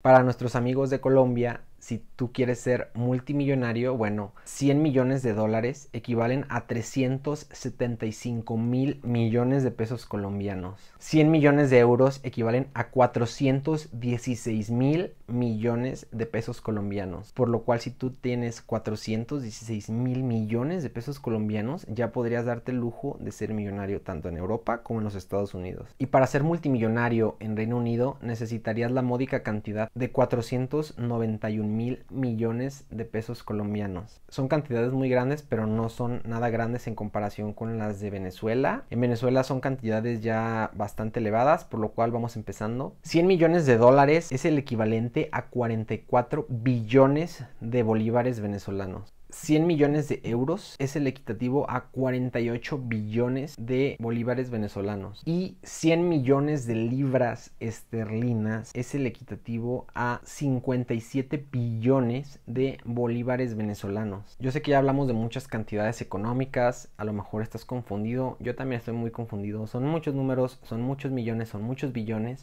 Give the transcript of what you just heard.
Para nuestros amigos de Colombia, si tú quieres ser multimillonario, bueno, 100 millones de dólares equivalen a 375 mil millones de pesos colombianos. 100 millones de euros equivalen a 416 mil millones de pesos colombianos. Por lo cual, si tú tienes 416 mil millones de pesos colombianos, ya podrías darte el lujo de ser millonario tanto en Europa como en los Estados Unidos. Y para ser multimillonario en Reino Unido, necesitarías la módica cantidad de 491 mil millones de pesos colombianos. Son cantidades muy grandes, pero no son nada grandes en comparación con las de Venezuela. En Venezuela son cantidades ya bastante elevadas, por lo cual vamos empezando. 100 millones de dólares es el equivalente a 44 billones de bolívares venezolanos. 100 millones de euros es el equitativo a 48 billones de bolívares venezolanos y 100 millones de libras esterlinas es el equitativo a 57 billones de bolívares venezolanos. Yo sé que ya hablamos de muchas cantidades económicas, a lo mejor estás confundido, yo también estoy muy confundido, son muchos números, son muchos millones, son muchos billones,